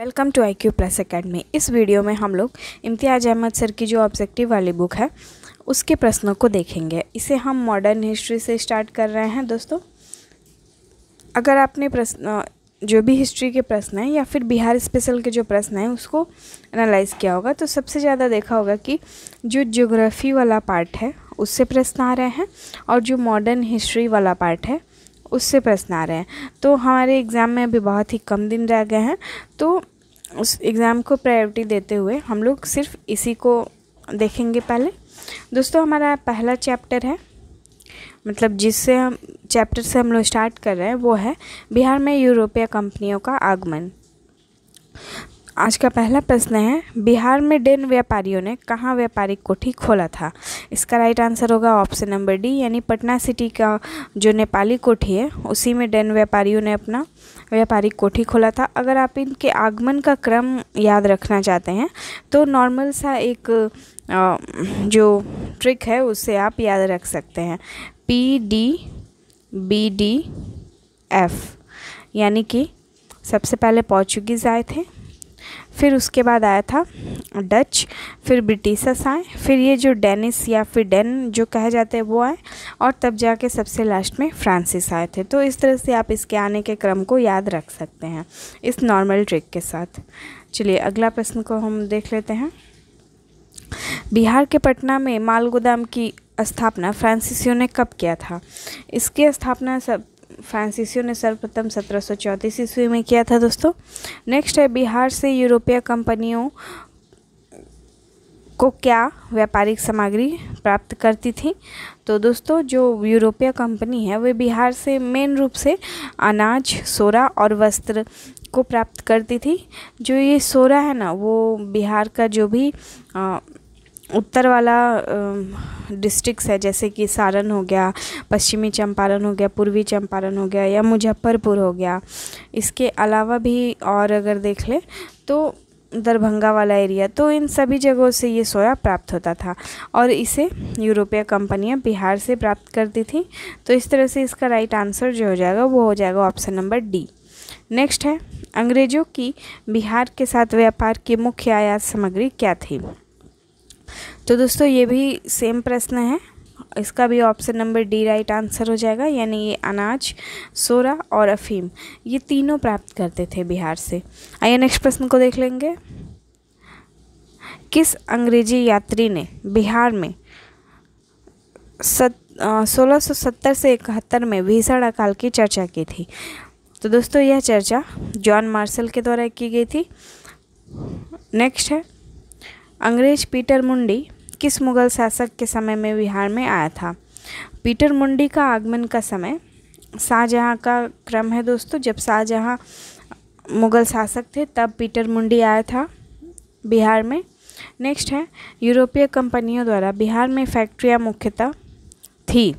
welcome to I Q plus academy इस video में हम लोग इम्तियाज़ अहमद सर की जो ऑब्जेक्टिव वाली बुक है उसके प्रश्नों को देखेंगे इसे हम मॉडर्न हिस्ट्री से स्टार्ट कर रहे हैं दोस्तों अगर आपने प्रश्न जो भी हिस्ट्री के प्रश्न हैं या फिर बिहार स्पेशल के जो प्रश्न हैं उसको एनालाइज किया होगा तो सबसे ज़्यादा देखा होगा कि जो ज्योग्राफी वाला पार्ट है उससे प्रश्न आ रहे हैं और जो मॉडर्न हिस्ट्री वाला पार्ट है उससे प्रश्न आ रहे हैं तो हमारे एग्ज़ाम में अभी बहुत ही कम दिन रह गए हैं तो उस एग्ज़ाम को प्रायोरिटी देते हुए हम लोग सिर्फ इसी को देखेंगे पहले दोस्तों हमारा पहला चैप्टर है मतलब जिससे हम चैप्टर से हम लोग स्टार्ट कर रहे हैं वो है बिहार में यूरोपीय कंपनियों का आगमन आज का पहला प्रश्न है बिहार में डेन व्यापारियों ने कहाँ व्यापारिक कोठी खोला था इसका राइट आंसर होगा ऑप्शन नंबर डी यानी पटना सिटी का जो नेपाली कोठी है उसी में डेन व्यापारियों ने अपना व्यापारिक कोठी खोला था अगर आप इनके आगमन का क्रम याद रखना चाहते हैं तो नॉर्मल सा एक जो ट्रिक है उससे आप याद रख सकते हैं P D B D F यानी कि सबसे पहले पोर्चुगीज़ आए थे फिर उसके बाद आया था डच फिर ब्रिटिशस आए फिर ये जो डेनिस या फिर डेन जो कहे जाते हैं वो आए और तब जाके सबसे लास्ट में फ्रांसिस आए थे तो इस तरह से आप इसके आने के क्रम को याद रख सकते हैं इस नॉर्मल ट्रिक के साथ चलिए अगला प्रश्न को हम देख लेते हैं बिहार के पटना में माल गोदाम की स्थापना फ्रांसिसियों ने कब किया था इसकी स्थापना सब फ्रांसीसियो ने सर्वप्रथम सत्रह सौ चौंतीस ईस्वी में किया था दोस्तों नेक्स्ट है बिहार से यूरोपीय कंपनियों को क्या व्यापारिक सामग्री प्राप्त करती थी तो दोस्तों जो यूरोपीय कंपनी है वे बिहार से मेन रूप से अनाज सोरा और वस्त्र को प्राप्त करती थी जो ये सोरा है ना वो बिहार का जो भी आ, उत्तर वाला डिस्ट्रिक्स है जैसे कि सारण हो गया पश्चिमी चंपारण हो गया पूर्वी चंपारण हो गया या मुजफ्फरपुर हो गया इसके अलावा भी और अगर देख लें तो दरभंगा वाला एरिया तो इन सभी जगहों से ये सोया प्राप्त होता था और इसे यूरोपीय कंपनियां बिहार से प्राप्त करती थीं तो इस तरह से इसका राइट आंसर जो हो जाएगा वो हो जाएगा ऑप्शन नंबर डी नेक्स्ट है अंग्रेज़ों की बिहार के साथ व्यापार की मुख्य आयात सामग्री क्या थी तो दोस्तों ये भी सेम प्रश्न है इसका भी option number D right answer हो जाएगा यानी ये अनाज सोरा और अफीम ये तीनों प्राप्त करते थे बिहार से आइए नेक्स्ट प्रश्न को देख लेंगे किस अंग्रेजी यात्री ने बिहार में सत सोलह से इकहत्तर में भीषण अकाल की चर्चा की थी तो दोस्तों यह चर्चा जॉन मार्शल के द्वारा की गई थी नेक्स्ट है अंग्रेज पीटर मुंडी किस मुग़ल शासक के समय में बिहार में आया था पीटर मुंडी का आगमन का समय शाहजहाँ का क्रम है दोस्तों जब शाहजहाँ मुग़ल शासक थे तब पीटर मुंडी आया था बिहार में नेक्स्ट है यूरोपीय कंपनियों द्वारा बिहार में फैक्ट्रियाँ मुख्यतः थी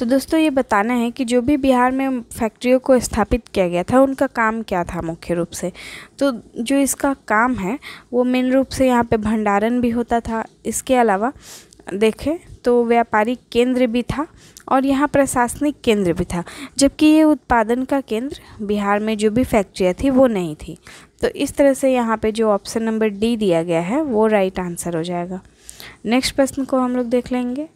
तो दोस्तों ये बताना है कि जो भी बिहार में फैक्ट्रियों को स्थापित किया गया था उनका काम क्या था मुख्य रूप से तो जो इसका काम है वो मेन रूप से यहाँ पे भंडारण भी होता था इसके अलावा देखें तो व्यापारिक केंद्र भी था और यहाँ प्रशासनिक केंद्र भी था जबकि ये उत्पादन का केंद्र बिहार में जो भी फैक्ट्रियाँ थी वो नहीं थी तो इस तरह से यहाँ पे जो ऑप्शन नंबर डी दिया गया है वो राइट आंसर हो जाएगा नेक्स्ट प्रश्न को हम लोग देख लेंगे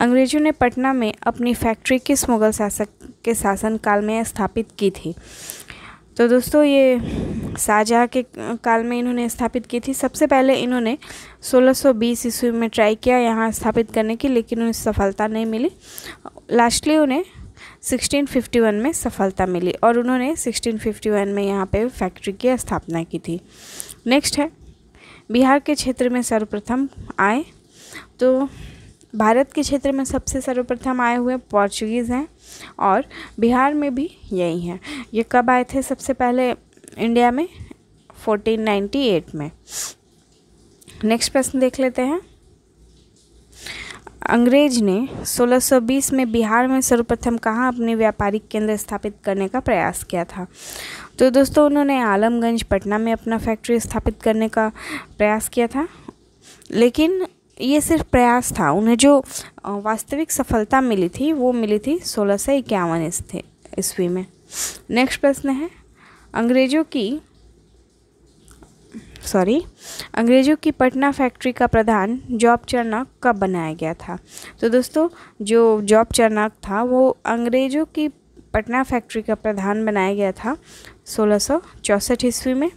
अंग्रेज़ों ने पटना में अपनी फैक्ट्री किस मुग़ल शासक के शासनकाल में स्थापित की थी तो दोस्तों ये शाहजहाँ के काल में इन्होंने स्थापित की थी सबसे पहले इन्होंने 1620 ईस्वी में ट्राई किया यहाँ स्थापित करने की लेकिन उन्हें सफलता नहीं मिली लास्टली उन्हें 1651 में सफलता मिली और उन्होंने 1651 में यहाँ पे फैक्ट्री की स्थापना की थी नेक्स्ट है बिहार के क्षेत्र में सर्वप्रथम आए तो भारत के क्षेत्र में सबसे सर्वप्रथम आए हुए पोर्चुगीज़ हैं और बिहार में भी यही हैं ये कब आए थे सबसे पहले इंडिया में 1498 में नेक्स्ट प्रश्न देख लेते हैं अंग्रेज ने 1620 में बिहार में सर्वप्रथम कहाँ अपने व्यापारिक केंद्र स्थापित करने का प्रयास किया था तो दोस्तों उन्होंने आलमगंज पटना में अपना फैक्ट्री स्थापित करने का प्रयास किया था लेकिन ये सिर्फ प्रयास था उन्हें जो वास्तविक सफलता मिली थी वो मिली थी सोलह सौ इक्यावन ईस्वी में नेक्स्ट प्रश्न है अंग्रेज़ों की सॉरी अंग्रेज़ों की पटना फैक्ट्री का प्रधान जॉब चरनक कब बनाया गया था तो दोस्तों जो जॉब चरनक था वो अंग्रेज़ों की पटना फैक्ट्री का प्रधान बनाया गया था सोलह सौ ईस्वी में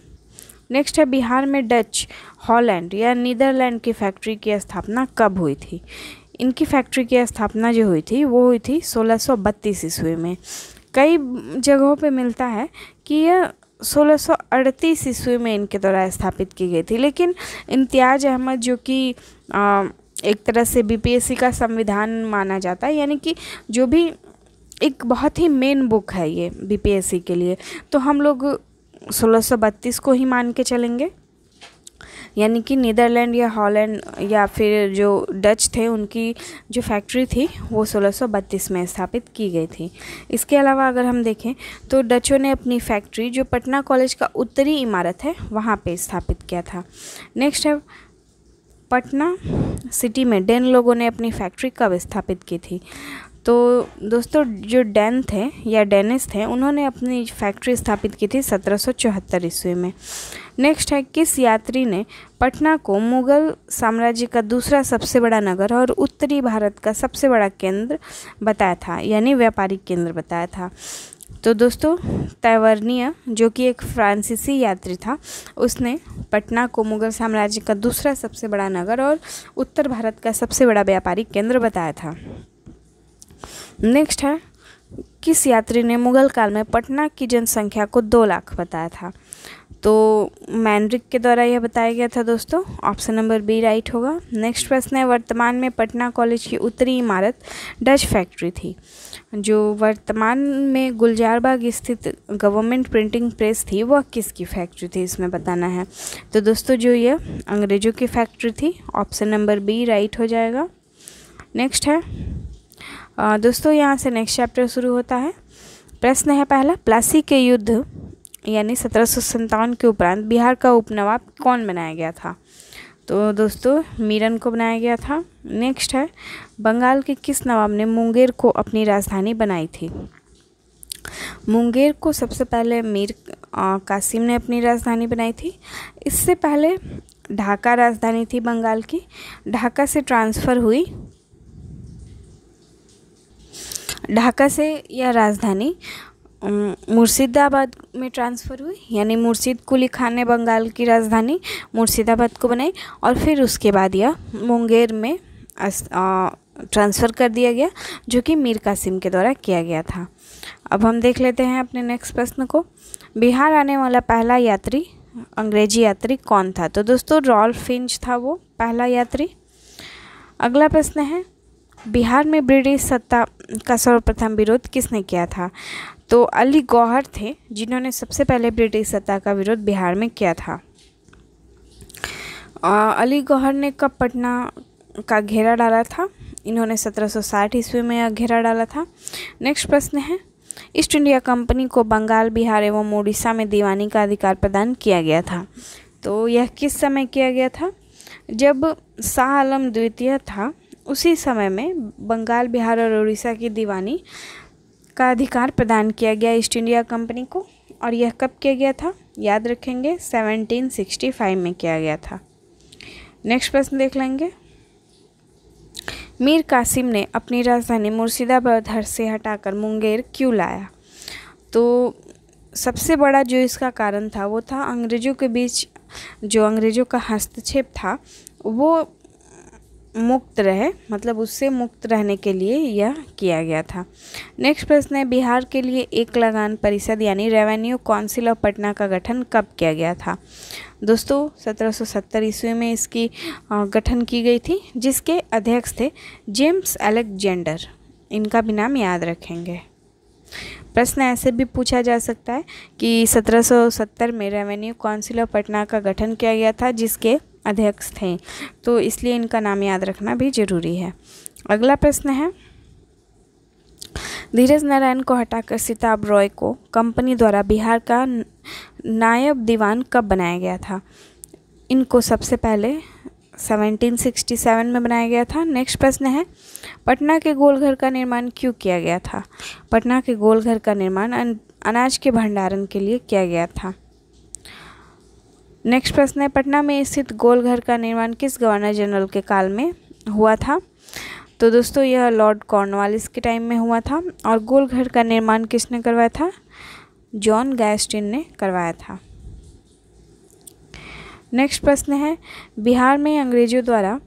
नेक्स्ट है बिहार में डच हॉलैंड या नीदरलैंड की फैक्ट्री की स्थापना कब हुई थी इनकी फैक्ट्री की स्थापना जो हुई थी वो हुई थी 1632 ईस्वी में कई जगहों पे मिलता है कि यह 1638 ईस्वी में इनके द्वारा स्थापित की गई थी लेकिन इम्तियाज अहमद जो कि एक तरह से बीपीएससी का संविधान माना जाता है यानी कि जो भी एक बहुत ही मेन बुक है ये बीपीएससी के लिए तो हम लोग 1632 को ही मान के चलेंगे यानी कि नीदरलैंड या हॉलैंड या फिर जो डच थे उनकी जो फैक्ट्री थी वो 1632 में स्थापित की गई थी इसके अलावा अगर हम देखें तो डचों ने अपनी फैक्ट्री जो पटना कॉलेज का उत्तरी इमारत है वहाँ पे स्थापित किया था नेक्स्ट है पटना सिटी में डेन लोगों ने अपनी फैक्ट्री कब स्थापित की थी तो दोस्तों जो डैन थे या डेनिस थे उन्होंने अपनी फैक्ट्री स्थापित की थी सत्रह सौ चौहत्तर ईस्वी में नेक्स्ट है किस यात्री ने पटना को मुगल साम्राज्य का दूसरा सबसे बड़ा नगर और उत्तरी भारत का सबसे बड़ा केंद्र बताया था यानी व्यापारिक केंद्र बताया था तो दोस्तों तैवर्निया जो कि एक फ्रांसीसी यात्री था उसने पटना को मुगल साम्राज्य का दूसरा सबसे बड़ा नगर और उत्तर भारत का सबसे बड़ा व्यापारिक केंद्र बताया था नेक्स्ट है किस यात्री ने मुगल काल में पटना की जनसंख्या को दो लाख बताया था तो मैनरिक के द्वारा यह बताया गया था दोस्तों ऑप्शन नंबर बी राइट होगा नेक्स्ट प्रश्न है वर्तमान में पटना कॉलेज की उत्तरी इमारत डच फैक्ट्री थी जो वर्तमान में गुलजारबाग स्थित गवर्नमेंट प्रिंटिंग प्रेस थी वह किसकी फैक्ट्री थी इसमें बताना है तो दोस्तों जो ये अंग्रेज़ों की फैक्ट्री थी ऑप्शन नंबर बी राइट हो जाएगा नेक्स्ट है दोस्तों यहाँ से नेक्स्ट चैप्टर शुरू होता है प्रश्न है पहला प्लासी के युद्ध यानी सत्रह के उपरांत बिहार का उपनवाब कौन बनाया गया था तो दोस्तों मीरन को बनाया गया था नेक्स्ट है बंगाल के किस नवाब ने मुंगेर को अपनी राजधानी बनाई थी मुंगेर को सबसे पहले मीर कासिम ने अपनी राजधानी बनाई थी इससे पहले ढाका राजधानी थी बंगाल की ढाका से ट्रांसफ़र हुई ढाका से यह राजधानी मुर्शिदाबाद में ट्रांसफ़र हुई यानी मुर्शिद कुली खान ने बंगाल की राजधानी मुर्शिदाबाद को बनाई और फिर उसके बाद यह मुंगेर में ट्रांसफ़र कर दिया गया जो कि मीर कासिम के द्वारा किया गया था अब हम देख लेते हैं अपने नेक्स्ट प्रश्न को बिहार आने वाला पहला यात्री अंग्रेजी यात्री कौन था तो दोस्तों रॉल फिंच था वो पहला यात्री अगला प्रश्न है बिहार में ब्रिटिश सत्ता का सर्वप्रथम विरोध किसने किया था तो अली गौहर थे जिन्होंने सबसे पहले ब्रिटिश सत्ता का विरोध बिहार में किया था आ, अली गौहर ने कब पटना का घेरा डाला था इन्होंने 1760 ईस्वी में यह घेरा डाला था नेक्स्ट प्रश्न है ईस्ट इंडिया कंपनी को बंगाल बिहार एवं उड़ीसा में दीवानी का अधिकार प्रदान किया गया था तो यह किस समय किया गया था जब शाह आलम द्वितीय था उसी समय में बंगाल बिहार और उड़ीसा की दीवानी का अधिकार प्रदान किया गया ईस्ट इंडिया कंपनी को और यह कब किया गया था याद रखेंगे 1765 में किया गया था नेक्स्ट प्रश्न देख लेंगे मीर कासिम ने अपनी राजधानी मुर्शिदाबाद हर से हटाकर मुंगेर क्यों लाया तो सबसे बड़ा जो इसका कारण था वो था अंग्रेज़ों के बीच जो अंग्रेज़ों का हस्तक्षेप था वो मुक्त रहे मतलब उससे मुक्त रहने के लिए यह किया गया था नेक्स्ट प्रश्न है बिहार के लिए एक लगान परिषद यानी रेवेन्यू काउंसिल ऑफ पटना का गठन कब किया गया था दोस्तों 1770 ईस्वी में इसकी गठन की गई थी जिसके अध्यक्ष थे जेम्स अलेक्जेंडर इनका भी नाम याद रखेंगे प्रश्न ऐसे भी पूछा जा सकता है कि 1770 में रेवेन्यू काउंसिल ऑफ पटना का गठन किया गया था जिसके अध्यक्ष थे तो इसलिए इनका नाम याद रखना भी जरूरी है अगला प्रश्न है धीरज नारायण को हटाकर सिताब रॉय को कंपनी द्वारा बिहार का नायब दीवान कब बनाया गया था इनको सबसे पहले 1767 में बनाया गया था नेक्स्ट प्रश्न है पटना के गोलघर का निर्माण क्यों किया गया था पटना के गोलघर का निर्माण अनाज के भंडारण के लिए किया गया था नेक्स्ट प्रश्न है पटना में स्थित गोलघर का निर्माण किस गवर्नर जनरल के काल में हुआ था तो दोस्तों यह लॉर्ड कॉर्नवालिस के टाइम में हुआ था और गोलघर का निर्माण किसने करवाया था जॉन गैस्टिन ने करवाया था नेक्स्ट प्रश्न है बिहार में अंग्रेजों द्वारा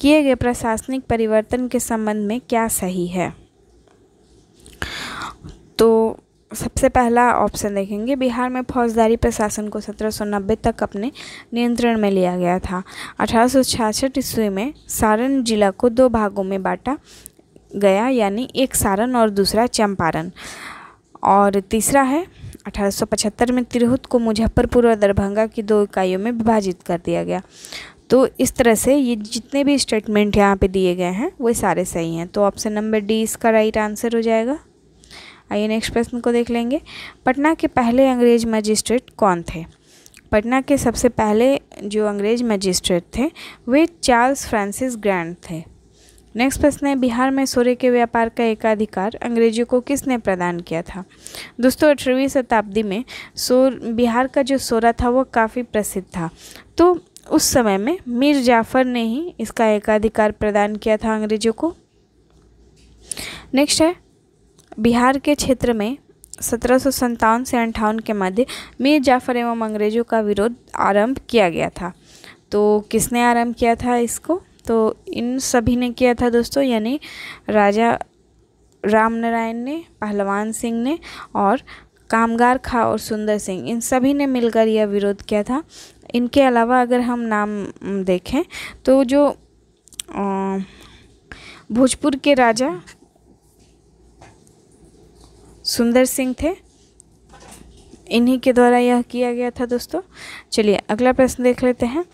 किए गए प्रशासनिक परिवर्तन के संबंध में क्या सही है तो सबसे पहला ऑप्शन देखेंगे बिहार में फौजदारी प्रशासन को सत्रह तक अपने नियंत्रण में लिया गया था अठारह ईस्वी में सारण जिला को दो भागों में बांटा गया यानी एक सारण और दूसरा चंपारण और तीसरा है 1875 में तिरहुत को मुजफ्फरपुर और दरभंगा की दो इकाइयों में विभाजित कर दिया गया तो इस तरह से ये जितने भी स्टेटमेंट यहाँ पे दिए गए हैं वो सारे सही हैं तो ऑप्शन नंबर डी इसका राइट आंसर हो जाएगा आइए नेक्स्ट प्रश्न को देख लेंगे पटना के पहले अंग्रेज मजिस्ट्रेट कौन थे पटना के सबसे पहले जो अंग्रेज मजिस्ट्रेट थे वे चार्ल्स फ्रांसिस ग्रैंड थे नेक्स्ट प्रश्न है बिहार में सोरे के व्यापार का एकाधिकार अंग्रेजों को किसने प्रदान किया था दोस्तों अठारहवीं शताब्दी में सोर बिहार का जो सोरा था वो काफ़ी प्रसिद्ध था तो उस समय में मीर जाफ़र ने ही इसका एकाधिकार प्रदान किया था अंग्रेजों को नेक्स्ट है बिहार के क्षेत्र में सत्रह सौ से अंठावन के मध्य मीर जाफ़र एवं अंग्रेज़ों का विरोध आरंभ किया गया था तो किसने आरंभ किया था इसको तो इन सभी ने किया था दोस्तों यानी राजा राम नारायण ने पहलवान सिंह ने और कामगार खा और सुंदर सिंह इन सभी ने मिलकर यह विरोध किया था इनके अलावा अगर हम नाम देखें तो जो भोजपुर के राजा सुंदर सिंह थे इन्हीं के द्वारा यह किया गया था दोस्तों चलिए अगला प्रश्न देख लेते हैं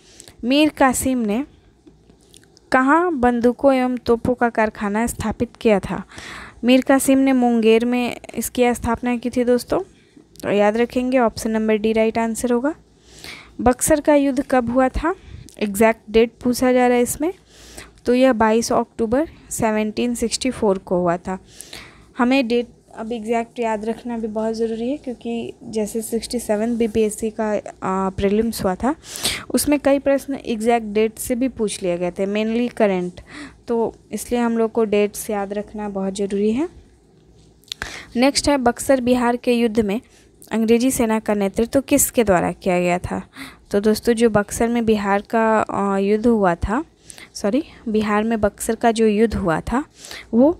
मीर कासिम ने कहाँ बंदूकों एवं तोपों का कारखाना स्थापित किया था मीर कासिम ने मुंगेर में इसकी स्थापना की थी दोस्तों तो याद रखेंगे option number D right answer होगा बक्सर का युद्ध कब हुआ था एग्जैक्ट डेट पूछा जा रहा है इसमें तो यह 22 अक्टूबर 1764 को हुआ था हमें डेट अब एग्जैक्ट याद रखना भी बहुत ज़रूरी है क्योंकि जैसे sixty seven B P S C का प्रीलिम्स हुआ था उसमें कई प्रश्न एग्जैक्ट डेट से भी पूछ लिए गए थे मेनली करेंट तो इसलिए हम लोग को डेट्स याद रखना बहुत ज़रूरी है नेक्स्ट है बक्सर बिहार के युद्ध में अंग्रेजी सेना का नेतृत्व तो किसके द्वारा किया गया था तो दोस्तों जो बक्सर में बिहार का युद्ध हुआ था सॉरी बिहार में बक्सर का जो युद्ध हुआ था वो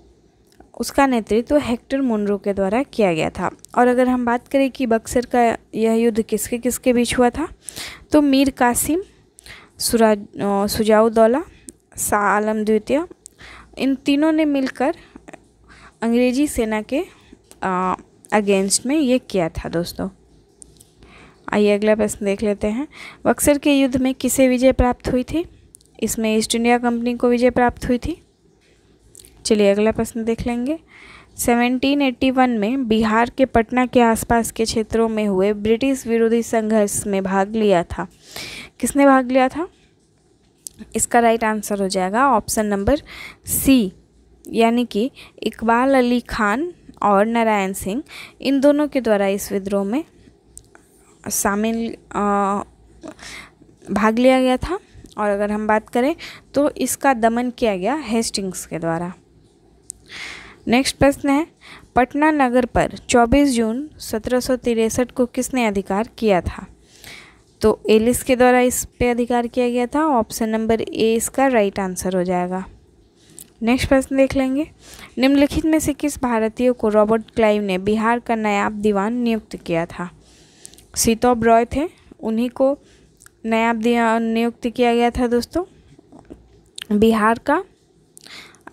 उसका नेतृत्व हेक्टर मुनरो के द्वारा किया गया था और अगर हम बात करें कि बक्सर का यह युद्ध किसके किसके बीच हुआ था तो मीर कासिम सुराज सुजाउदौला शाह आलम द्वितीय इन तीनों ने मिलकर अंग्रेजी सेना के आ, अगेंस्ट में ये किया था दोस्तों आइए अगला प्रश्न देख लेते हैं बक्सर के युद्ध में किसे विजय प्राप्त हुई थी इसमें ईस्ट इंडिया कंपनी को विजय प्राप्त हुई थी चलिए अगला प्रश्न देख लेंगे 1781 में बिहार के पटना के आसपास के क्षेत्रों में हुए ब्रिटिश विरोधी संघर्ष में भाग लिया था किसने भाग लिया था इसका राइट आंसर हो जाएगा ऑप्शन नंबर सी यानी कि इकबाल अली खान और नारायण सिंह इन दोनों के द्वारा इस विद्रोह में शामिल भाग लिया गया था और अगर हम बात करें तो इसका दमन किया गया हेस्टिंग्स के द्वारा नेक्स्ट प्रश्न है पटना नगर पर 24 जून सत्रह को किसने अधिकार किया था तो एलिस के द्वारा इस पे अधिकार किया गया था ऑप्शन नंबर ए इसका राइट आंसर हो जाएगा नेक्स्ट प्रश्न देख लेंगे निम्नलिखित में से किस भारतीय को रॉबर्ट क्लाइव ने बिहार का नायाब दीवान नियुक्त किया था सीतोब रॉय थे उन्हीं को नायाब दीवान नियुक्त किया गया था दोस्तों बिहार का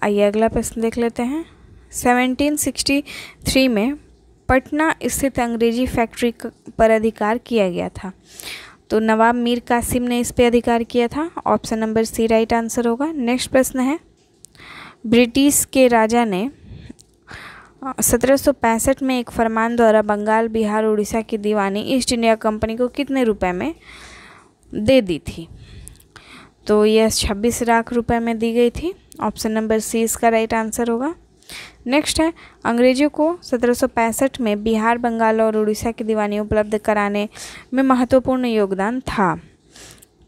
आइए अगला प्रश्न देख लेते हैं 1763 में पटना स्थित अंग्रेजी फैक्ट्री पर अधिकार किया गया था तो नवाब मीर कासिम ने इस पर अधिकार किया था option number C right answer होगा नेक्स्ट प्रश्न है ब्रिटिश के राजा ने 1765 में एक फरमान द्वारा बंगाल बिहार उड़ीसा की दीवानी ईस्ट इंडिया कंपनी को कितने रुपए में दे दी थी तो यह 26 लाख रुपए में दी गई थी ऑप्शन नंबर सी इसका राइट आंसर होगा नेक्स्ट है अंग्रेज़ों को 1765 में बिहार बंगाल और उड़ीसा की दीवानी उपलब्ध कराने में महत्वपूर्ण योगदान था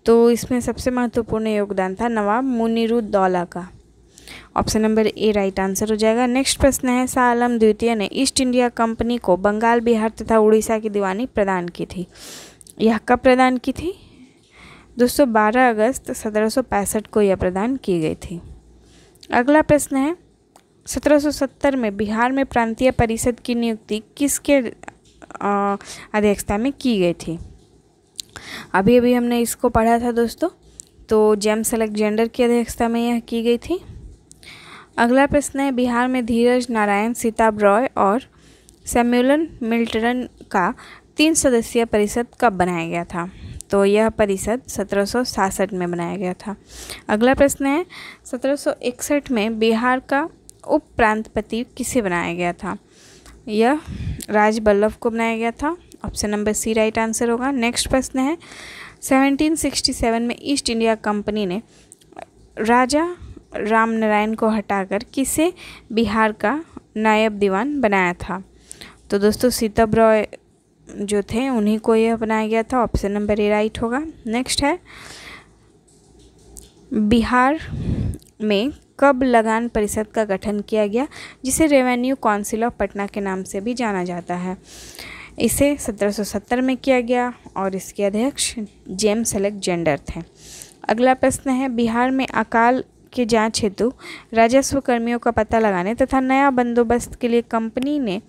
तो इसमें सबसे महत्वपूर्ण योगदान था नवाब मुनिरुद्दौला का option number A right answer हो जाएगा नेक्स्ट प्रश्न है सालम द्वितीय ने ईस्ट इंडिया कंपनी को बंगाल बिहार तथा उड़ीसा की दीवानी प्रदान की थी यह कब प्रदान की थी दोस्तों बारह अगस्त सत्रह को यह प्रदान की गई थी अगला प्रश्न है 1770 में बिहार में प्रांतीय परिषद की नियुक्ति किसके अध्यक्षता में की गई थी अभी अभी हमने इसको पढ़ा था दोस्तों तो जेम्स अलेक्जेंडर की अध्यक्षता में यह की गई थी अगला प्रश्न है बिहार में धीरज नारायण सीताब रॉय और सेम्यूलन मिल्टन का तीन सदस्यीय परिषद कब बनाया गया था तो यह परिषद सत्रह में बनाया गया था अगला प्रश्न है सत्रह में बिहार का उप प्रांतपति किसे बनाया गया था यह राजबल्लभ को बनाया गया था option number C right answer होगा नेक्स्ट प्रश्न है 1767 में ईस्ट इंडिया कंपनी ने राजा राम नारायण को हटाकर किसे बिहार का नायब दीवान बनाया था तो दोस्तों सीतब रॉय जो थे उन्हीं को यह बनाया गया था ऑप्शन नंबर ए राइट होगा नेक्स्ट है बिहार में कब लगान परिषद का गठन किया गया जिसे रेवेन्यू काउंसिल ऑफ पटना के नाम से भी जाना जाता है इसे 1770 में किया गया और इसके अध्यक्ष जेम्स अलेक्जेंडर थे अगला प्रश्न है बिहार में अकाल के जांच हेतु राजस्व कर्मियों का पता लगाने तथा नया बंदोबस्त के लिए कंपनी ने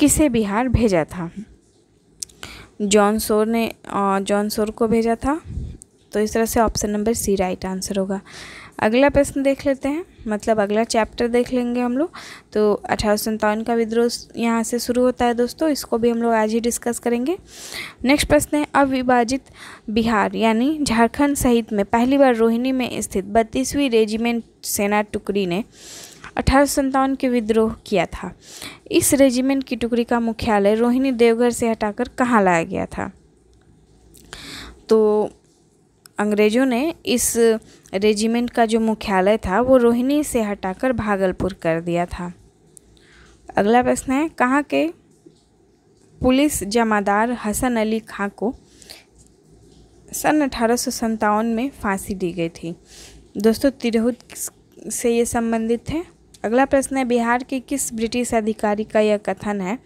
किसे बिहार भेजा था जॉन सोर ने जॉन सोर को भेजा था तो इस तरह से option number C right answer होगा अगला प्रश्न देख लेते हैं मतलब अगला चैप्टर देख लेंगे हम लोग तो अठारह का विद्रोह यहाँ से शुरू होता है दोस्तों इसको भी हम लोग आज ही डिस्कस करेंगे नेक्स्ट प्रश्न है अविभाजित बिहार यानी झारखंड सहित में पहली बार रोहिणी में स्थित बत्तीसवीं रेजिमेंट सेना टुकड़ी ने अठारह के विद्रोह किया था इस रेजिमेंट की टुकड़ी का मुख्यालय रोहिणी देवघर से हटाकर कहाँ लाया गया था तो अंग्रेज़ों ने इस रेजिमेंट का जो मुख्यालय था वो रोहिणी से हटाकर भागलपुर कर दिया था अगला प्रश्न है कहाँ के पुलिस जमादार हसन अली खां को सन अठारह में फांसी दी गई थी दोस्तों तिरहुत से ये संबंधित है अगला प्रश्न है बिहार के किस ब्रिटिश अधिकारी का यह कथन है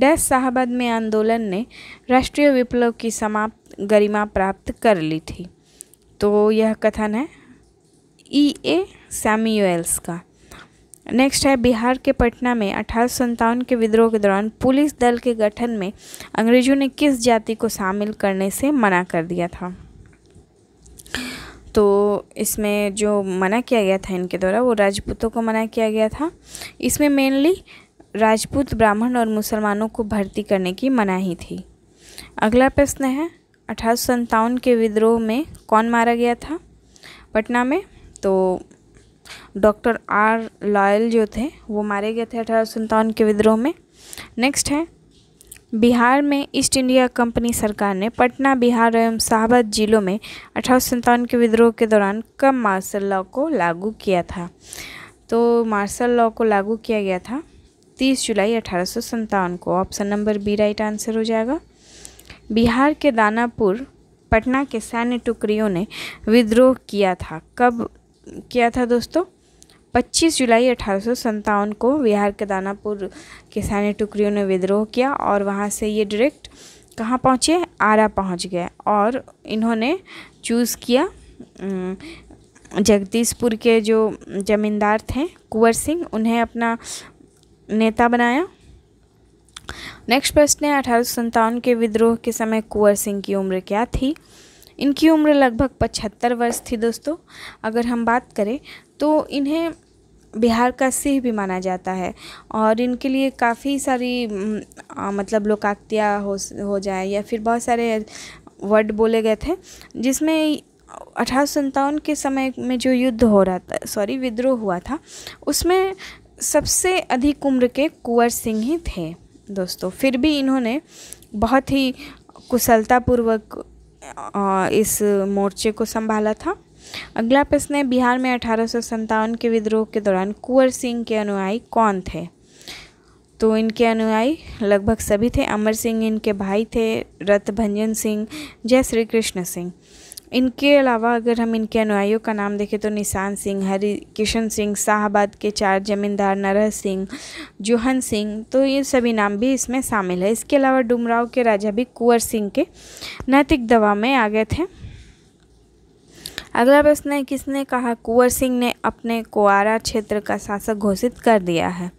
डैश शाहबाद में आंदोलन ने राष्ट्रीय विप्लव की समाप्त गरिमा प्राप्त कर ली थी तो यह कथन है ई ए सैम्यूएल्स का नेक्स्ट है बिहार के पटना में अठारह के विद्रोह के दौरान पुलिस दल के गठन में अंग्रेजों ने किस जाति को शामिल करने से मना कर दिया था तो इसमें जो मना किया गया था इनके द्वारा वो राजपूतों को मना किया गया था इसमें मेनली राजपूत ब्राह्मण और मुसलमानों को भर्ती करने की मनाही थी अगला प्रश्न है अठारह के विद्रोह में कौन मारा गया था पटना में तो डॉक्टर आर लॉयल जो थे वो मारे गए थे अठारह के विद्रोह में नेक्स्ट है बिहार में ईस्ट इंडिया कंपनी सरकार ने पटना बिहार एवं शाहबाद जिलों में अठारह के विद्रोह के दौरान कब मार्शल लॉ को लागू किया था तो मार्शल लॉ को लागू किया गया था तीस जुलाई अठारह को option number B right answer हो जाएगा बिहार के दानापुर पटना के सैन्य टुकड़ियों ने विद्रोह किया था कब किया था दोस्तों 25 जुलाई अठारह को बिहार के दानापुर के सैन्य टुकड़ियों ने विद्रोह किया और वहाँ से ये डायरेक्ट कहाँ पहुँचे आरा पहुँच गए और इन्होंने चूज़ किया जगदीशपुर के जो ज़मींदार थे कुंवर सिंह उन्हें अपना नेता बनाया नेक्स्ट प्रश्न है अठारह के विद्रोह के समय कुंवर सिंह की उम्र क्या थी इनकी उम्र लगभग पचहत्तर वर्ष थी दोस्तों अगर हम बात करें तो इन्हें बिहार का सिंह भी माना जाता है और इनके लिए काफ़ी सारी आ, मतलब लोकाक्तियाँ हो हो जाए या फिर बहुत सारे वर्ड बोले गए थे जिसमें अठारह के समय में जो युद्ध हो रहा था सॉरी विद्रोह हुआ था उसमें सबसे अधिक उम्र के कुंवर सिंह ही थे दोस्तों फिर भी इन्होंने बहुत ही कुशलतापूर्वक इस मोर्चे को संभाला था अगला प्रश्न है बिहार में अठारह के विद्रोह के दौरान कुंवर सिंह के अनुयायी कौन थे तो इनके अनुयायी लगभग सभी थे अमर सिंह इनके भाई थे रथ भंजन सिंह जय श्री कृष्ण सिंह इनके अलावा अगर हम इनके अनुयायियों का नाम देखें तो निशान सिंह हरि किशन सिंह शाहबाद के चार जमींदार नरह सिंह जोहन सिंह तो ये सभी नाम भी इसमें शामिल है इसके अलावा डुमराव के राजा भी कुंवर सिंह के नैतिक दवा में आ गए थे अगला प्रश्न है किसने कहा कुंवर सिंह ने अपने कुआरा क्षेत्र का शासक घोषित कर दिया है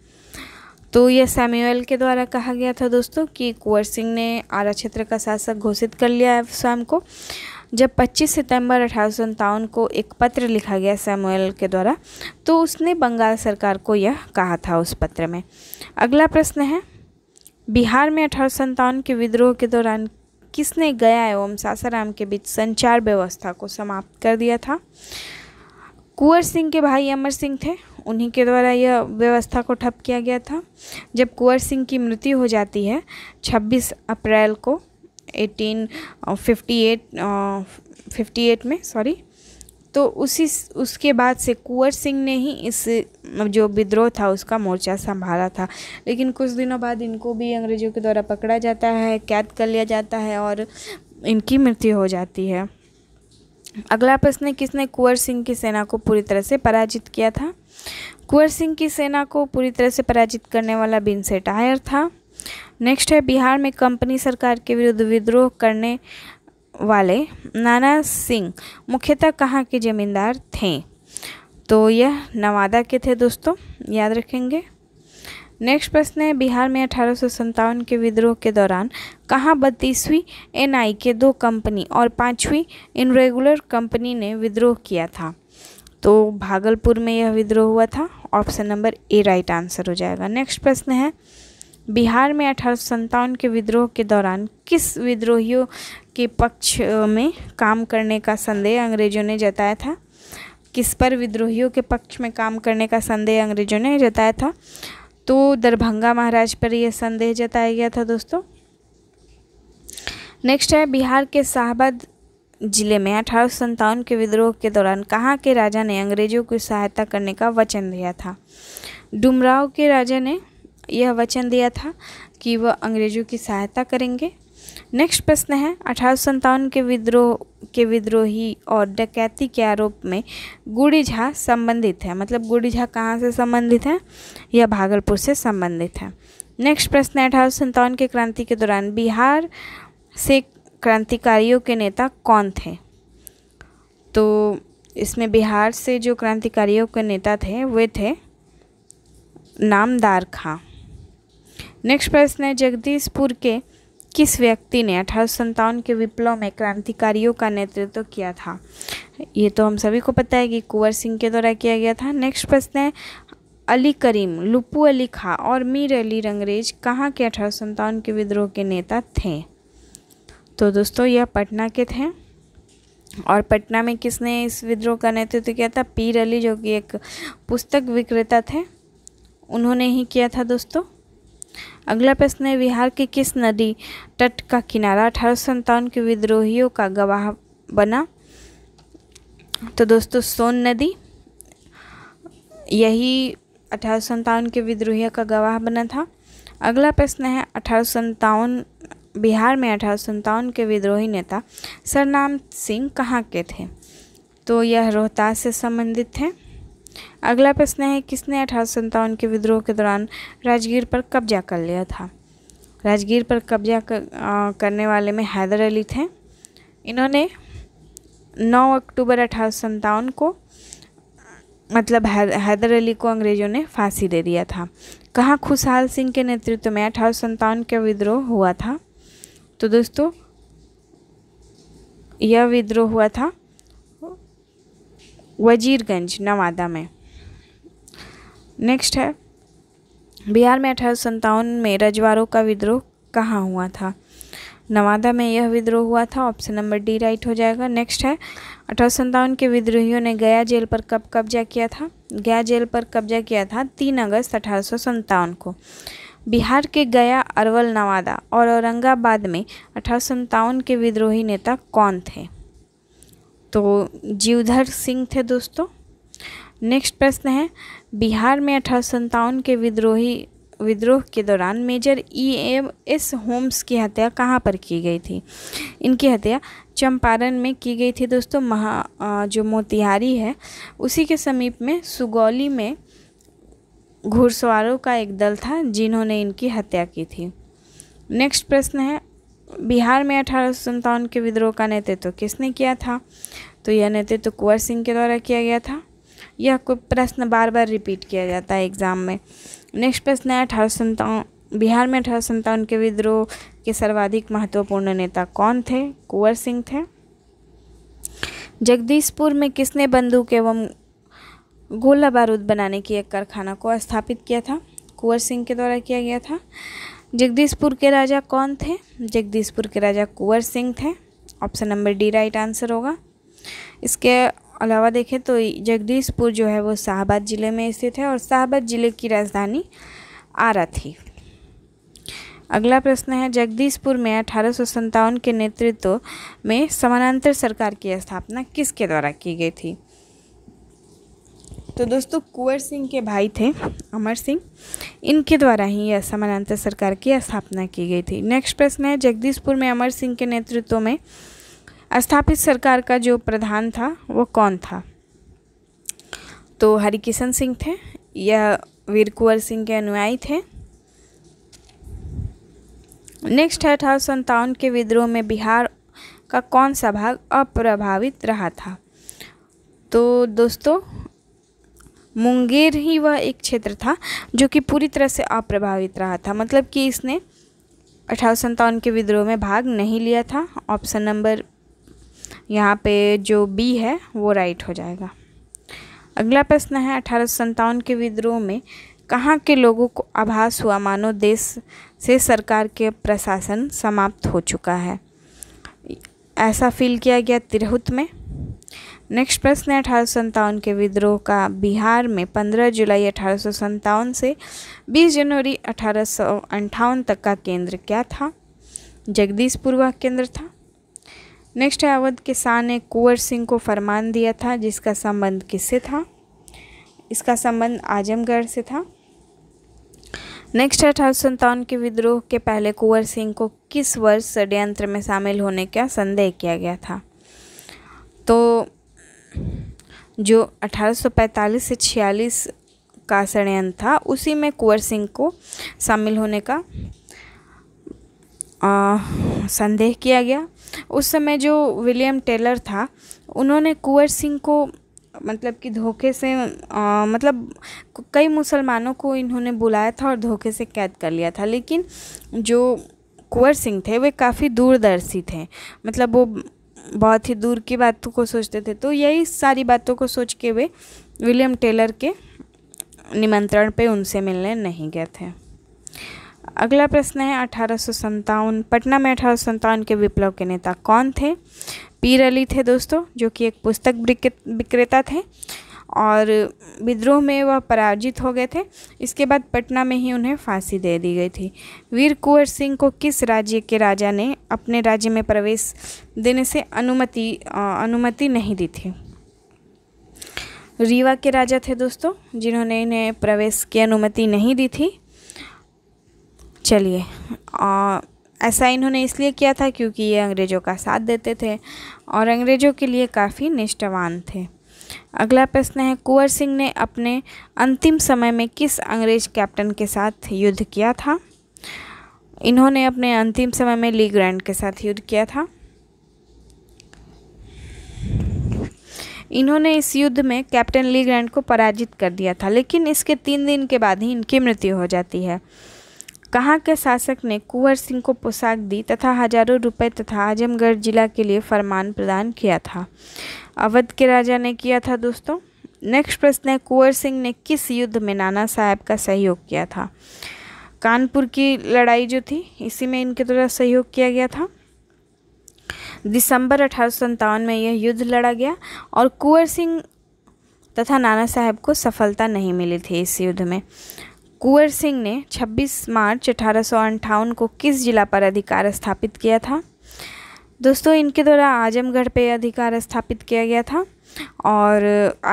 तो यह सैम्यूएल के द्वारा कहा गया था दोस्तों कि कुंवर सिंह ने आरा क्षेत्र का शासक घोषित कर लिया है स्वयं को जब 25 सितंबर अठारह को एक पत्र लिखा गया सैमुअल के द्वारा तो उसने बंगाल सरकार को यह कहा था उस पत्र में अगला प्रश्न है बिहार में अठारह के विद्रोह के दौरान किसने गया एवं सासाराम के बीच संचार व्यवस्था को समाप्त कर दिया था कुंवर सिंह के भाई अमर सिंह थे उन्हीं के द्वारा यह व्यवस्था को ठप किया गया था जब कुंवर सिंह की मृत्यु हो जाती है 26 अप्रैल को eighteen fifty eight fifty eight में सॉरी तो उसी उसके बाद से कुंवर सिंह ने ही इस मतलब जो विद्रोह था उसका मोर्चा संभाला था लेकिन कुछ दिनों बाद इनको भी अंग्रेज़ों के द्वारा पकड़ा जाता है कैद कर लिया जाता है और इनकी मृत्यु हो जाती है अगला प्रश्न किसने कुंवर सिंह की सेना को पूरी तरह से पराजित किया था कुंवर सिंह की सेना को पूरी तरह से पराजित करने वाला बिनसेट आयर था नेक्स्ट है बिहार में कंपनी सरकार के विरुद्ध विद्रोह करने वाले नाना सिंह मुख्यतः कहाँ के जमींदार थे तो यह नवादा के थे दोस्तों याद रखेंगे नेक्स्ट प्रश्न है बिहार में अठारह के विद्रोह के दौरान कहाँ बत्तीसवीं एनआई के दो कंपनी और पाँचवीं इनरेगुलर कंपनी ने विद्रोह किया था तो भागलपुर में यह विद्रोह हुआ था option number A right answer हो जाएगा नेक्स्ट प्रश्न है बिहार में अठारह के विद्रोह के दौरान किस विद्रोहियों के पक्ष में काम करने का संदेह अंग्रेजों ने जताया था किस पर विद्रोहियों के पक्ष में काम करने का संदेह अंग्रेजों ने जताया था तो दरभंगा महाराज पर यह संदेह जताया गया था दोस्तों नेक्स्ट है बिहार के शाहबाद जिले में अठारह के विद्रोह के दौरान कहाँ के राजा ने अंग्रेजों की सहायता करने का वचन दिया था डुमराव के राजा ने यह वचन दिया था कि वह अंग्रेज़ों की सहायता करेंगे नेक्स्ट प्रश्न है अठारह के विद्रोह के विद्रोही और डकैती के आरोप में गुड़ी झा संबंधित है मतलब गुड़ी झा कहाँ से संबंधित है यह भागलपुर से संबंधित है नेक्स्ट प्रश्न है अठारह के क्रांति के दौरान बिहार से क्रांतिकारियों के नेता कौन थे तो इसमें बिहार से जो क्रांतिकारियों के नेता थे वे थे नामदार खां नेक्स्ट प्रश्न है जगदीशपुर के किस व्यक्ति ने अठारह के विप्लव में क्रांतिकारियों का नेतृत्व किया था ये तो हम सभी को पता है कि कुंवर सिंह के द्वारा किया गया था नेक्स्ट प्रश्न है अली करीम लुपू अली खां और मीर अली रंगरेज कहाँ के अठारह के विद्रोह के नेता थे तो दोस्तों यह पटना के थे और पटना में किसने इस विद्रोह का नेतृत्व किया था पीर अली जो कि एक पुस्तक विक्रेता थे उन्होंने ही किया था दोस्तों अगला प्रश्न है बिहार की किस नदी तट का किनारा अठारह के विद्रोहियों का गवाह बना तो दोस्तों सोन नदी यही अठारह के विद्रोहियों का गवाह बना था अगला प्रश्न है अठारह बिहार में अठारह के विद्रोही नेता सरनाम सिंह कहाँ के थे तो यह रोहतास से संबंधित है अगला प्रश्न है किसने अठारह के विद्रोह के दौरान राजगीर पर कब्जा कर लिया था राजगीर पर कब्जा करने वाले में हैदर अली थे इन्होंने 9 अक्टूबर अठारह को मतलब हैदर अली को अंग्रेज़ों ने फांसी दे दिया था कहाँ खुशहाल सिंह के नेतृत्व में अठारह का विद्रोह हुआ था तो दोस्तों यह विद्रोह हुआ था वजीरगंज नवादा में नेक्स्ट है बिहार में अठारह में रजवारों का विद्रोह कहाँ हुआ था नवादा में यह विद्रोह हुआ था ऑप्शन नंबर डी राइट हो जाएगा नेक्स्ट है अठारह के विद्रोहियों ने गया जेल पर कब कब्जा किया था गया जेल पर कब्जा किया था तीन अगस्त अठारह को बिहार के गया अरवल नवादा और औरंगाबाद में अठारह के विद्रोही नेता कौन थे तो जीवधर सिंह थे दोस्तों नेक्स्ट प्रश्न है बिहार में अठारह के विद्रोही विद्रोह के दौरान major E M S Holmes की हत्या कहाँ पर की गई थी इनकी हत्या चंपारण में की गई थी दोस्तों महा जो मोतिहारी है उसी के समीप में सुगौली में घुड़सवारों का एक दल था जिन्होंने इनकी हत्या की थी नेक्स्ट प्रश्न है बिहार में अठारह के विद्रोह का नेतृत्व तो किसने किया था तो यह नेतृत्व तो कुंवर सिंह के द्वारा किया गया था यह कोई प्रश्न बार बार रिपीट किया जाता है एग्ज़ाम में नेक्स्ट प्रश्न है अठारह सौ बिहार में अठारह सौ के विद्रोह के सर्वाधिक महत्वपूर्ण नेता कौन थे कुंवर सिंह थे जगदीशपुर में किसने बंदूक एवं गोला बारूद बनाने की एक कारखाना को स्थापित किया था कुंवर सिंह के द्वारा किया गया था जगदीशपुर के राजा कौन थे जगदीशपुर के राजा कुंवर सिंह थे option number D right answer होगा इसके अलावा देखें तो जगदीशपुर जो है वो शाहबाद ज़िले में स्थित है और शाहबाद ज़िले की राजधानी आरा थी अगला प्रश्न है जगदीशपुर में अठारह के नेतृत्व में समानांतर सरकार की स्थापना किसके द्वारा की गई थी तो दोस्तों कुंवर सिंह के भाई थे अमर सिंह इनके द्वारा ही यह समानांतर सरकार की स्थापना की गई थी नेक्स्ट प्रश्न है जगदीशपुर में अमर सिंह के नेतृत्व में स्थापित सरकार का जो प्रधान था वो कौन था तो हरिकिशन सिंह थे यह वीर कुंवर सिंह के अनुयायी थे नेक्स्ट है अठारह सौ के विद्रोह में बिहार का कौन सा भाग अप्रभावित रहा था तो दोस्तों मुंगेर ही वह एक क्षेत्र था जो कि पूरी तरह से अप्रभावित रहा था मतलब कि इसने अठारह सौ के विद्रोह में भाग नहीं लिया था ऑप्शन नंबर यहाँ पे जो बी है वो राइट हो जाएगा अगला प्रश्न है अठारह के विद्रोह में कहाँ के लोगों को आभास हुआ मानो देश से सरकार के प्रशासन समाप्त हो चुका है ऐसा फील किया गया तिरहुत में नेक्स्ट प्रश्न है अठारह के विद्रोह का बिहार में 15 जुलाई अठारह से 20 जनवरी अठारह तक का केंद्र क्या था जगदीशपुर का केंद्र था नेक्स्ट है अवध के शाह ने कुंवर सिंह को फरमान दिया था जिसका संबंध किससे था इसका संबंध आजमगढ़ से था नेक्स्ट है अठारह सौ के विद्रोह के पहले कुंवर सिंह को किस वर्ष षड्यंत्र में शामिल होने का संदेह किया गया था तो जो 1845 से 46 का षड्यंत्र था उसी में कुंवर सिंह को शामिल होने का संदेह किया गया उस समय जो विलियम टेलर था उन्होंने कुंवर सिंह को मतलब कि धोखे से आ, मतलब कई मुसलमानों को इन्होंने बुलाया था और धोखे से कैद कर लिया था लेकिन जो कुंवर सिंह थे वे काफ़ी दूरदर्शी थे मतलब वो बहुत ही दूर की बातों को सोचते थे तो यही सारी बातों को सोच के वे विलियम टेलर के निमंत्रण पे उनसे मिलने नहीं गए थे अगला प्रश्न है अठारह पटना में अठारह के विप्लव के नेता कौन थे पीर अली थे दोस्तों जो कि एक पुस्तक विक्रेता थे और विद्रोह में वह पराजित हो गए थे इसके बाद पटना में ही उन्हें फांसी दे दी गई थी वीर कुंवर सिंह को किस राज्य के राजा ने अपने राज्य में प्रवेश देने से अनुमति अनुमति नहीं दी थी रीवा के राजा थे दोस्तों जिन्होंने इन्हें प्रवेश की अनुमति नहीं दी थी चलिए ऐसा इन्होंने इसलिए किया था क्योंकि ये अंग्रेज़ों का साथ देते थे और अंग्रेज़ों के लिए काफ़ी निष्ठावान थे अगला प्रश्न है कुंवर सिंह ने अपने अंतिम समय में किस अंग्रेज कैप्टन के साथ युद्ध किया था इन्होंने अपने अंतिम समय में ली ग्रैंड के साथ युद्ध किया था इन्होंने इस युद्ध में कैप्टन ली ग्रैंड को पराजित कर दिया था लेकिन इसके तीन दिन के बाद ही इनकी मृत्यु हो जाती है कहाँ के शासक ने कुंवर सिंह को पोशाक दी तथा हजारों रुपए तथा आजमगढ़ जिला के लिए फरमान प्रदान किया था अवध के राजा ने किया था दोस्तों नेक्स्ट प्रश्न है कुंवर सिंह ने किस युद्ध में नाना साहब का सहयोग किया था कानपुर की लड़ाई जो थी इसी में इनके द्वारा सहयोग किया गया था दिसंबर अठारह में यह युद्ध लड़ा गया और कुंवर सिंह तथा नाना साहब को सफलता नहीं मिली थी इस युद्ध में कुंवर सिंह ने 26 मार्च अठारह को किस जिला पर अधिकार स्थापित किया था दोस्तों इनके द्वारा आजमगढ़ पे अधिकार स्थापित किया गया था और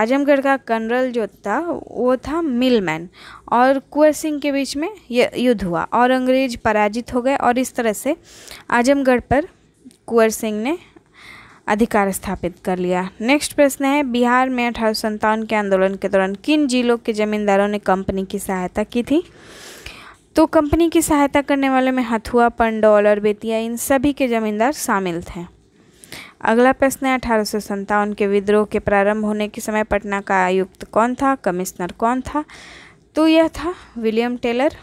आजमगढ़ का कर्नल जो था वो था मिलमैन और कुंवर सिंह के बीच में युद्ध हुआ और अंग्रेज पराजित हो गए और इस तरह से आजमगढ़ पर कुंवर सिंह ने अधिकार स्थापित कर लिया नेक्स्ट प्रश्न है बिहार में अठारह सौ के आंदोलन के दौरान किन जिलों के जमींदारों ने कंपनी की सहायता की थी तो कंपनी की सहायता करने वाले में हथुआ पंडौल और बेतिया इन सभी के जमींदार शामिल थे अगला प्रश्न है अठारह सौ के विद्रोह के प्रारंभ होने के समय पटना का आयुक्त कौन था कमिश्नर कौन था तो यह था विलियम टेलर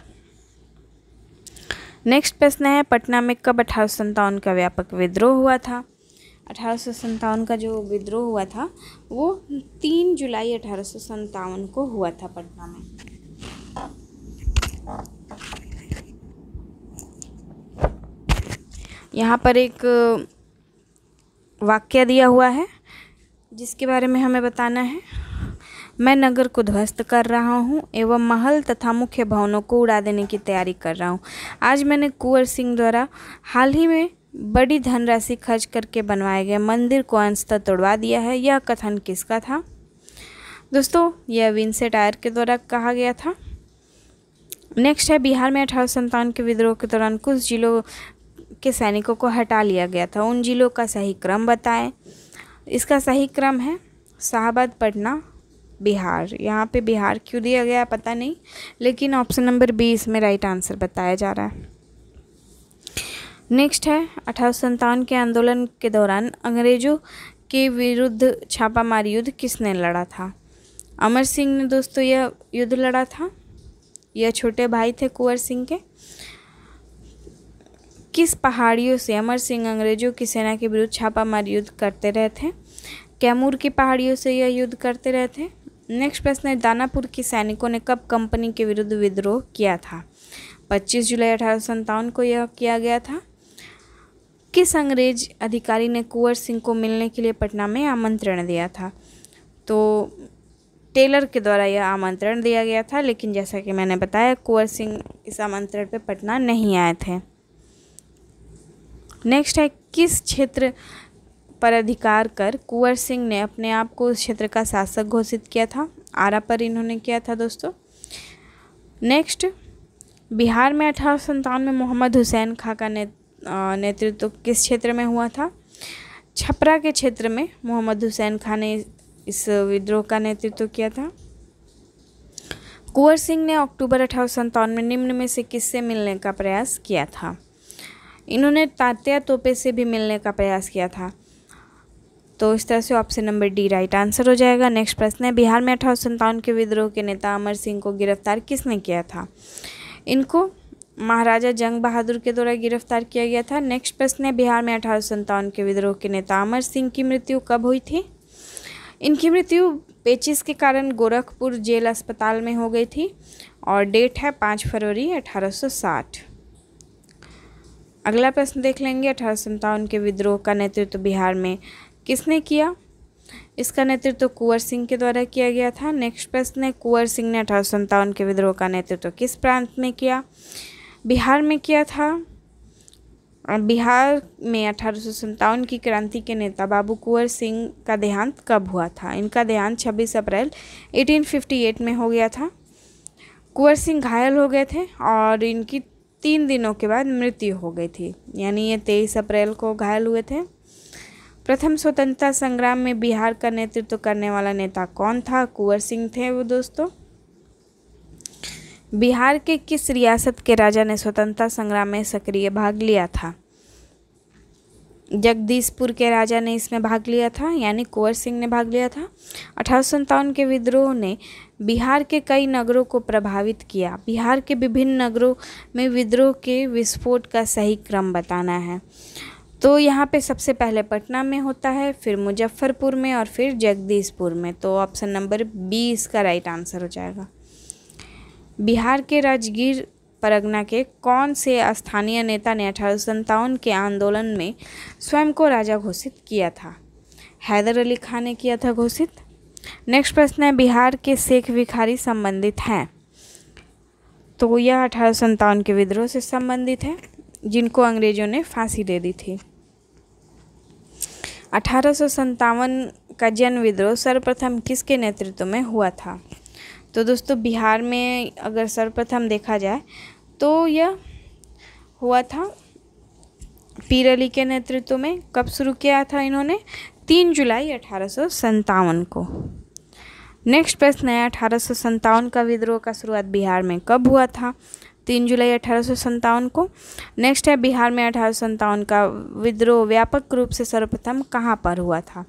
नेक्स्ट प्रश्न है पटना में कब अठारह का व्यापक विद्रोह हुआ था अठारह का जो विद्रोह हुआ था वो तीन जुलाई अठारह को हुआ था पटना में यहाँ पर एक वाक्य दिया हुआ है जिसके बारे में हमें बताना है मैं नगर को ध्वस्त कर रहा हूँ एवं महल तथा मुख्य भवनों को उड़ा देने की तैयारी कर रहा हूँ आज मैंने कुंवर सिंह द्वारा हाल ही में बड़ी धनराशि खर्च करके बनवाए गए मंदिर को अंशतः तोड़वा दिया है यह कथन किसका था दोस्तों यह विंसेट आयर के द्वारा कहा गया था नेक्स्ट है बिहार में अठारह संतान के विद्रोह के दौरान कुछ जिलों के सैनिकों को हटा लिया गया था उन जिलों का सही क्रम बताएं इसका सही क्रम है शाहबाद पटना बिहार यहाँ पे बिहार क्यों दिया गया पता नहीं लेकिन ऑप्शन नंबर बी इसमें राइट आंसर बताया जा रहा है नेक्स्ट है अठारह के आंदोलन के दौरान अंग्रेज़ों के विरुद्ध छापामार युद्ध किसने लड़ा था अमर सिंह ने दोस्तों यह युद्ध लड़ा था यह छोटे भाई थे कुंवर सिंह के किस पहाड़ियों से अमर सिंह अंग्रेजों की सेना के विरुद्ध छापामार युद्ध करते रहे थे कैमूर की पहाड़ियों से यह युद्ध करते रहे थे नेक्स्ट प्रश्न है दानापुर के सैनिकों ने कब कंपनी के विरुद्ध विद्रोह किया था 25 जुलाई अठारह को यह किया गया था किस अंग्रेज अधिकारी ने कुंवर सिंह को मिलने के लिए पटना में आमंत्रण दिया था तो टेलर के द्वारा यह आमंत्रण दिया गया था लेकिन जैसा कि मैंने बताया कुंवर सिंह इस आमंत्रण पर पटना नहीं आए थे नेक्स्ट है किस क्षेत्र पर अधिकार कर कुंवर सिंह ने अपने आप को उस क्षेत्र का शासक घोषित किया था आरा पर इन्होंने किया था दोस्तों नेक्स्ट बिहार में अठारह सौ मोहम्मद हुसैन खां का नेतृत्व नेतृत्व किस क्षेत्र में हुआ था छपरा के क्षेत्र में मोहम्मद हुसैन खान ने इस विद्रोह का नेतृत्व किया था कुंवर सिंह ने अक्टूबर अठारह में निम्न में से किससे मिलने का प्रयास किया था इन्होंने तात्या तोपे से भी मिलने का प्रयास किया था तो इस तरह से option number D right answer हो जाएगा नेक्स्ट प्रश्न है बिहार में अठारह के विद्रोह के नेता अमर सिंह को गिरफ्तार किसने किया था इनको महाराजा जंग बहादुर के द्वारा गिरफ्तार किया गया था नेक्स्ट प्रश्न है बिहार में अठारह के विद्रोह के नेता अमर सिंह की मृत्यु कब हुई थी इनकी मृत्यु पेचिस के कारण गोरखपुर जेल अस्पताल में हो गई थी और डेट है पाँच फरवरी अठारह अगला प्रश्न देख लेंगे अठारह के विद्रोह का नेतृत्व तो बिहार में किसने किया इसका नेतृत्व तो कुंवर सिंह के द्वारा किया गया था नेक्स्ट प्रश्न है कुंवर सिंह ने अठारह के विद्रोह का नेतृत्व तो किस प्रांत में किया बिहार में किया था बिहार में अठारह की क्रांति के नेता बाबू कुंवर सिंह का देहांत कब हुआ था इनका देहांत 26 अप्रैल 1858 में हो गया था कुंवर सिंह घायल हो गए थे और इनकी तीन दिनों के बाद मृत्यु हो गई थी यानी ये तेईस अप्रैल को घायल हुए थे प्रथम स्वतंत्रता संग्राम में बिहार का नेतृत्व करने वाला नेता कौन था कुंवर सिंह थे वो दोस्तों बिहार के किस रियासत के राजा ने स्वतंत्रता संग्राम में सक्रिय भाग लिया था जगदीशपुर के राजा ने इसमें भाग लिया था यानी कुंवर सिंह ने भाग लिया था अठारह के विद्रोह ने बिहार के कई नगरों को प्रभावित किया बिहार के विभिन्न नगरों में विद्रोह के विस्फोट का सही क्रम बताना है तो यहाँ पे सबसे पहले पटना में होता है फिर मुजफ्फरपुर में और फिर जगदीशपुर में तो ऑप्शन नंबर बी इसका राइट आंसर हो जाएगा बिहार के राजगीर परगना के कौन से स्थानीय नेता ने अठारह के आंदोलन में स्वयं को राजा घोषित किया था हैदर अली खान ने किया था घोषित नेक्स्ट प्रश्न है बिहार के शेख भिखारी संबंधित हैं तो यह अठारह के विद्रोह से संबंधित है जिनको अंग्रेजों ने फांसी दे दी थी अठारह का जन विद्रोह सर्वप्रथम किसके नेतृत्व में हुआ था तो दोस्तों बिहार में अगर सर्वप्रथम देखा जाए तो यह हुआ था पीर अली के नेतृत्व में कब शुरू किया था इन्होंने तीन जुलाई अठारह को नेक्स्ट प्रश्न है अठारह का विद्रोह का शुरुआत बिहार में कब हुआ था तीन जुलाई अठारह को नेक्स्ट है बिहार में अठारह का विद्रोह व्यापक रूप से सर्वप्रथम कहाँ पर हुआ था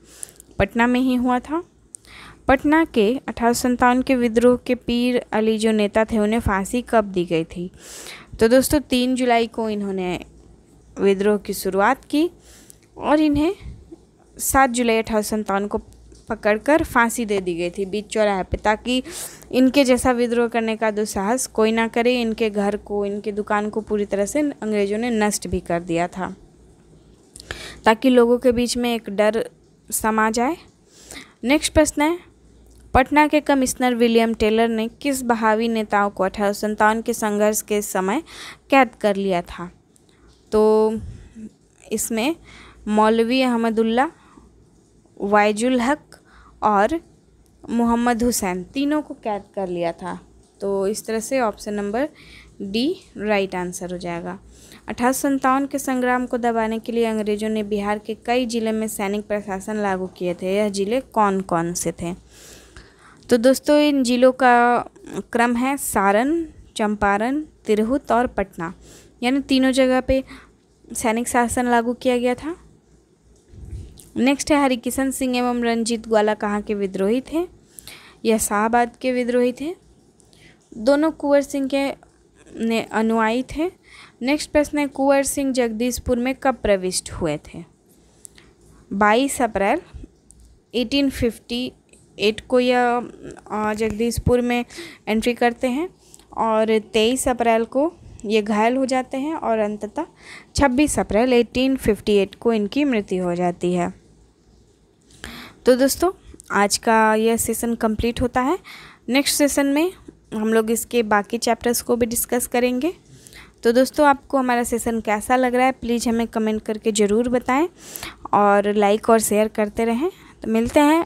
पटना में ही हुआ था पटना के अठारह के विद्रोह के पीर अली जो नेता थे उन्हें फांसी कब दी गई थी तो दोस्तों तीन जुलाई को इन्होंने विद्रोह की शुरुआत की और इन्हें सात जुलाई अठारह को पकड़कर फांसी दे दी गई थी बीच चौराहे पे ताकि इनके जैसा विद्रोह करने का दुस्साहस कोई ना करे इनके घर को इनके दुकान को पूरी तरह से अंग्रेज़ों ने नष्ट भी कर दिया था ताकि लोगों के बीच में एक डर समा जाए नेक्स्ट प्रश्न है पटना के कमिश्नर विलियम टेलर ने किस बहावी नेताओं को अठारह के संघर्ष के समय कैद कर लिया था तो इसमें मौलवी अहमदुल्ला वाइजुल हक और मोहम्मद हुसैन तीनों को कैद कर लिया था तो इस तरह से option number D right answer हो जाएगा अठारह के संग्राम को दबाने के लिए अंग्रेज़ों ने बिहार के कई ज़िले में सैनिक प्रशासन लागू किए थे यह ज़िले कौन कौन से थे तो दोस्तों इन जिलों का क्रम है सारण चंपारण तिरहुत और पटना यानी तीनों जगह पे सैनिक शासन लागू किया गया था नेक्स्ट है हरिकिशन सिंह एवं रंजीत ग्वाला कहाँ के विद्रोही थे यह शाहबाद के विद्रोही थे दोनों कुंवर सिंह के ने अनुयायी थे नेक्स्ट प्रश्न है कुंवर सिंह जगदीशपुर में कब प्रविष्ट हुए थे 22 अप्रैल एट को यह जगदीशपुर में एंट्री करते हैं और तेईस अप्रैल को ये घायल हो जाते हैं और अंततः छब्बीस अप्रैल फिफ्टी एट को इनकी मृत्यु हो जाती है तो दोस्तों आज का यह सेशन कंप्लीट होता है नेक्स्ट सेशन में हम लोग इसके बाकी चैप्टर्स को भी डिस्कस करेंगे तो दोस्तों आपको हमारा सेशन कैसा लग रहा है प्लीज़ हमें कमेंट करके ज़रूर बताएं और लाइक और शेयर करते रहें तो मिलते हैं